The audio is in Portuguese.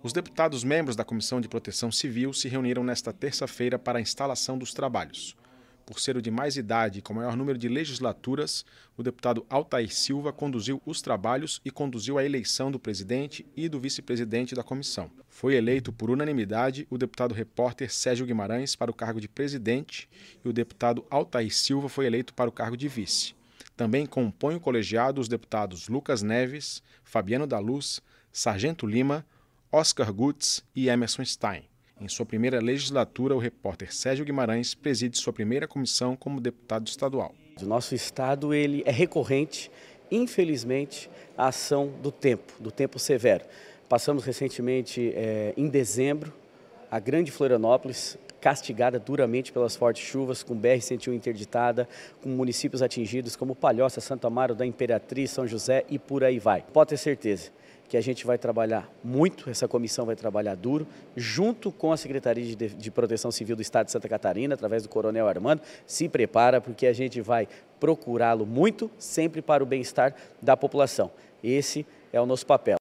Os deputados membros da Comissão de Proteção Civil se reuniram nesta terça-feira para a instalação dos trabalhos. Por ser o de mais idade e com maior número de legislaturas, o deputado Altair Silva conduziu os trabalhos e conduziu a eleição do presidente e do vice-presidente da comissão. Foi eleito por unanimidade o deputado repórter Sérgio Guimarães para o cargo de presidente e o deputado Altair Silva foi eleito para o cargo de vice. Também compõe o colegiado os deputados Lucas Neves, Fabiano da Luz, Sargento Lima, Oscar Gutz e Emerson Stein. Em sua primeira legislatura, o repórter Sérgio Guimarães preside sua primeira comissão como deputado estadual. O nosso estado ele é recorrente, infelizmente, à ação do tempo, do tempo severo. Passamos recentemente, é, em dezembro, a Grande Florianópolis castigada duramente pelas fortes chuvas, com BR-101 interditada, com municípios atingidos como Palhoça, Santo Amaro da Imperatriz, São José e por aí vai. Pode ter certeza que a gente vai trabalhar muito, essa comissão vai trabalhar duro, junto com a Secretaria de, de Proteção Civil do Estado de Santa Catarina, através do Coronel Armando. Se prepara, porque a gente vai procurá-lo muito, sempre para o bem-estar da população. Esse é o nosso papel.